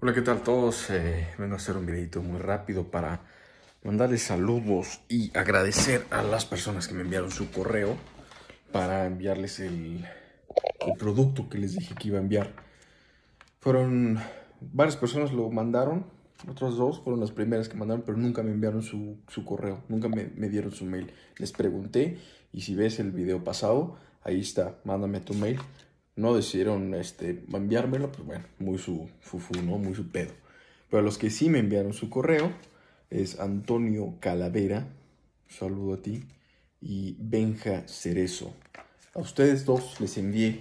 Hola, ¿qué tal todos? Eh, vengo a hacer un videito muy rápido para mandarles saludos y agradecer a las personas que me enviaron su correo para enviarles el, producto que les dije que iba a enviar. Fueron varias personas lo mandaron, otras dos fueron las primeras que mandaron, pero nunca me enviaron su, su correo, nunca me, me dieron su mail. Les pregunté y si ves el video pasado, ahí está, mándame tu mail no decidieron este, enviármelo, pues bueno, muy su fufu, ¿no? Muy su pedo. Pero a los que sí me enviaron su correo es Antonio Calavera, saludo a ti, y Benja Cerezo. A ustedes dos les envié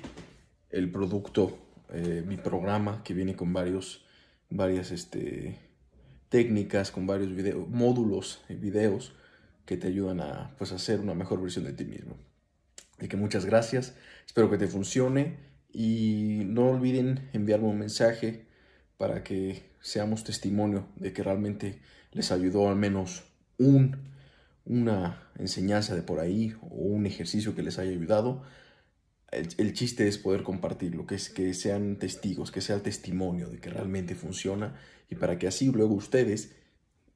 el producto, eh, mi programa, que viene con varios, varias este, técnicas, con varios módulos y videos que te ayudan a pues, hacer una mejor versión de ti mismo. Así que muchas gracias, espero que te funcione y no olviden enviarme un mensaje para que seamos testimonio de que realmente les ayudó al menos un, una enseñanza de por ahí o un ejercicio que les haya ayudado. El, chiste es poder compartirlo, que, es, que sean testigos, que sea el testimonio de que realmente funciona y para que así luego ustedes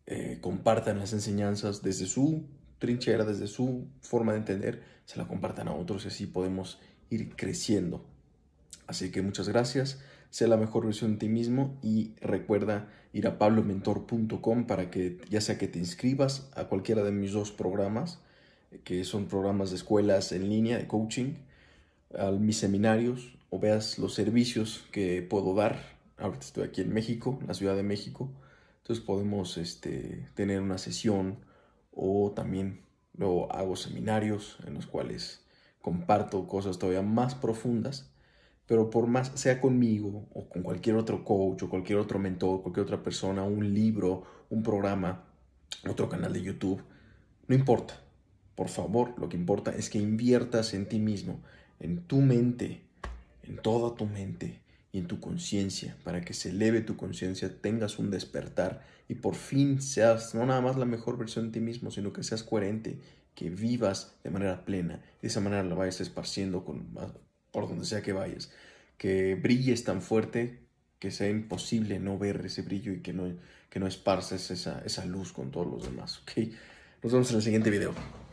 eh, compartan las enseñanzas desde su trinchera, desde su forma de entender, se la compartan a otros y así podemos ir creciendo Así que muchas gracias, sé la mejor versión de ti mismo y recuerda ir a pablomentor.com para que ya sea que te inscribas a cualquiera de mis dos programas, que son programas de escuelas en línea, de coaching, a mis seminarios o veas los servicios que puedo dar. Ahorita estoy aquí en México, en la Ciudad de México, entonces podemos este, tener una sesión o también luego hago seminarios en los cuales comparto cosas todavía más profundas pero por más sea conmigo o con cualquier otro coach o cualquier otro mentor, cualquier otra persona, un libro, un programa, otro canal de YouTube, no importa. Por favor, lo que importa es que inviertas en ti mismo, en tu mente, en toda tu mente y en tu conciencia, para que se eleve tu conciencia, tengas un despertar y por fin seas no nada más la mejor versión de ti mismo, sino que seas coherente, que vivas de manera plena. De esa manera la vayas esparciendo con más, por donde sea que vayas, que brilles tan fuerte que sea imposible no ver ese brillo y que no, que no esparces esa, esa luz con todos los demás, ¿ok? Nos vemos en el siguiente video.